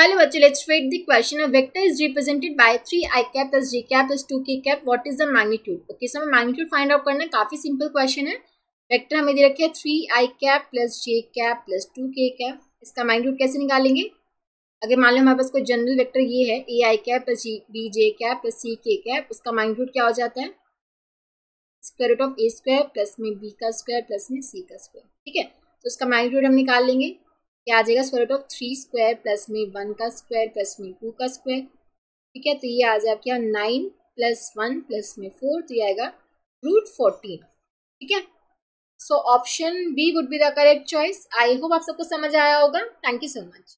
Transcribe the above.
Hello बच्चों let's the question a vector is represented by three i cap cap j cap cap two 2k cap what is the magnitude okay so हमें magnitude find out करना काफी simple question है vector हमें दे रखे three i cap plus j cap plus two k cap इसका magnitude कैसे निकालेंगे अगर मान लो हमारे पास कोई जनरल वैक्टर ये है A I cap plus G B J cap plus C K cap उसका मैग्नीट्यूड क्या हो जाता है square root of A square plus में बी का स्क्वायर प्लस में सी का स्क्वायर ठीक है तो उसका मैग्नीट्यूड हम निकाल लेंगे क्या आ जाएगा square root of three square plus में वन का स्क्वायर प्लस में टू का स्क्वायर ठीक है तो ये आ जाए आपके यहाँ नाइन प्लस वन प्लस में फोर तो ये आएगा रूट फोर्टीन ठीक है so option B would be the correct choice I hope आप सबको समझ आया होगा थैंक यू सो मच